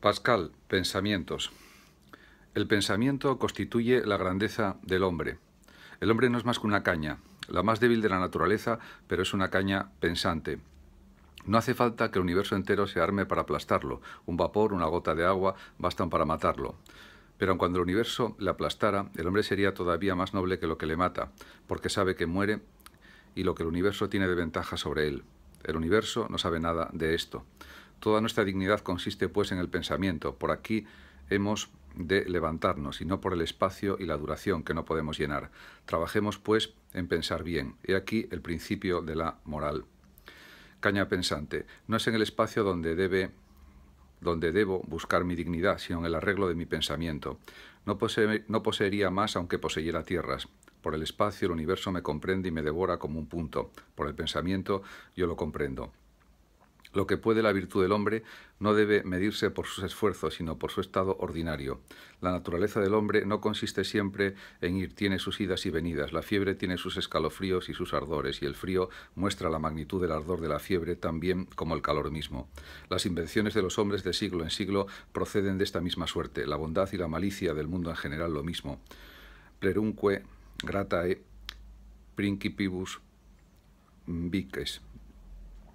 Pascal, pensamientos. El pensamiento constituye la grandeza del hombre. El hombre no es más que una caña, la más débil de la naturaleza, pero es una caña pensante. No hace falta que el universo entero se arme para aplastarlo. Un vapor, una gota de agua, bastan para matarlo. Pero aun cuando el universo le aplastara, el hombre sería todavía más noble que lo que le mata, porque sabe que muere y lo que el universo tiene de ventaja sobre él. El universo no sabe nada de esto. Toda nuestra dignidad consiste pues en el pensamiento. Por aquí hemos de levantarnos y no por el espacio y la duración que no podemos llenar. Trabajemos pues en pensar bien. He aquí el principio de la moral. Caña pensante, no es en el espacio donde debe donde debo buscar mi dignidad, sino en el arreglo de mi pensamiento. no poseería más aunque poseyera tierras. Por el espacio el universo me comprende y me devora como un punto. Por el pensamiento yo lo comprendo. Lo que puede la virtud del hombre no debe medirse por sus esfuerzos, sino por su estado ordinario. La naturaleza del hombre no consiste siempre en ir, tiene sus idas y venidas. La fiebre tiene sus escalofríos y sus ardores, y el frío muestra la magnitud del ardor de la fiebre también como el calor mismo. Las invenciones de los hombres de siglo en siglo proceden de esta misma suerte. La bondad y la malicia del mundo en general lo mismo. Plerunque gratae principibus vices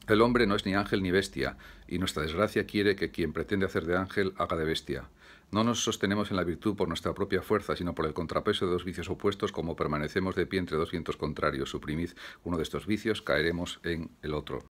el hombre no es ni ángel ni bestia, y nuestra desgracia quiere que quien pretende hacer de ángel haga de bestia. No nos sostenemos en la virtud por nuestra propia fuerza, sino por el contrapeso de dos vicios opuestos, como permanecemos de pie entre dos vientos contrarios. Suprimid uno de estos vicios, caeremos en el otro.